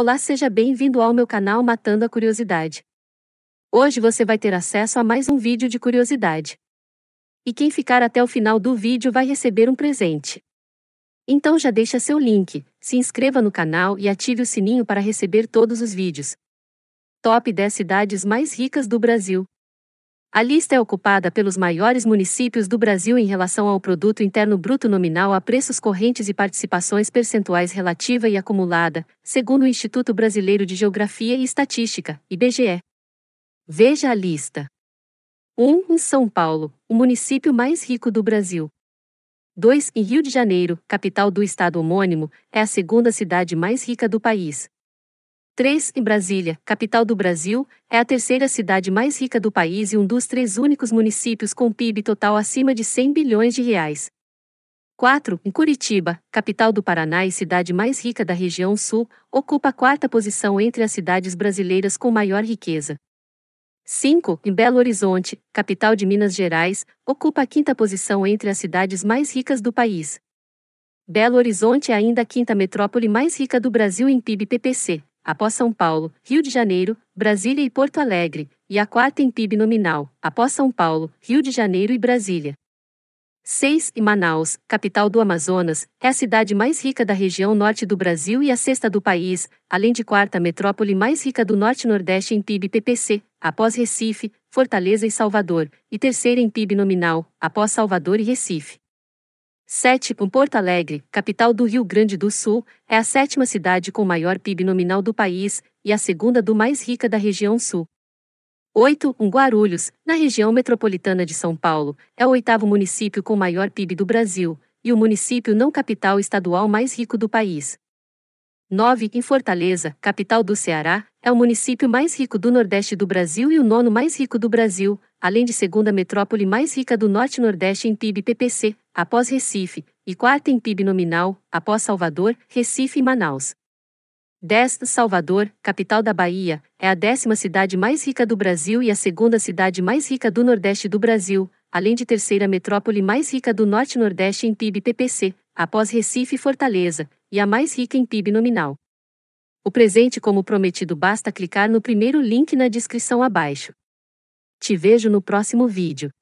Olá, seja bem-vindo ao meu canal Matando a Curiosidade. Hoje você vai ter acesso a mais um vídeo de curiosidade. E quem ficar até o final do vídeo vai receber um presente. Então já deixa seu link, se inscreva no canal e ative o sininho para receber todos os vídeos. Top 10 cidades mais ricas do Brasil. A lista é ocupada pelos maiores municípios do Brasil em relação ao produto interno bruto nominal a preços correntes e participações percentuais relativa e acumulada, segundo o Instituto Brasileiro de Geografia e Estatística, IBGE. Veja a lista. 1. Em São Paulo, o município mais rico do Brasil. 2. Em Rio de Janeiro, capital do estado homônimo, é a segunda cidade mais rica do país, 3. Em Brasília, capital do Brasil, é a terceira cidade mais rica do país e um dos três únicos municípios com PIB total acima de 100 bilhões de reais. 4. Em Curitiba, capital do Paraná e cidade mais rica da região sul, ocupa a quarta posição entre as cidades brasileiras com maior riqueza. 5. Em Belo Horizonte, capital de Minas Gerais, ocupa a quinta posição entre as cidades mais ricas do país. Belo Horizonte é ainda a quinta metrópole mais rica do Brasil em PIB PPC, após São Paulo, Rio de Janeiro, Brasília e Porto Alegre, e a quarta em PIB nominal, após São Paulo, Rio de Janeiro e Brasília. 6. E Manaus, capital do Amazonas, é a cidade mais rica da região norte do Brasil e a sexta do país, além de quarta metrópole mais rica do norte-nordeste em PIB PPC, após Recife, Fortaleza e Salvador, e terceira em PIB nominal, após Salvador e Recife. 7. Porto Alegre, capital do Rio Grande do Sul, é a sétima cidade com maior PIB nominal do país e a segunda do mais rica da região sul. 8. Um Guarulhos, na região metropolitana de São Paulo, é o oitavo município com maior PIB do Brasil e o município não capital estadual mais rico do país. 9. Em Fortaleza, capital do Ceará, é o município mais rico do Nordeste do Brasil e o nono mais rico do Brasil, além de segunda metrópole mais rica do Norte-Nordeste em PIB PPC, após Recife, e quarta em PIB nominal, após Salvador, Recife e Manaus. 10. Salvador, capital da Bahia, é a décima cidade mais rica do Brasil e a segunda cidade mais rica do Nordeste do Brasil, além de terceira metrópole mais rica do Norte-Nordeste em PIB PPC, após Recife e Fortaleza, e a mais rica em PIB nominal. O presente como prometido basta clicar no primeiro link na descrição abaixo. Te vejo no próximo vídeo.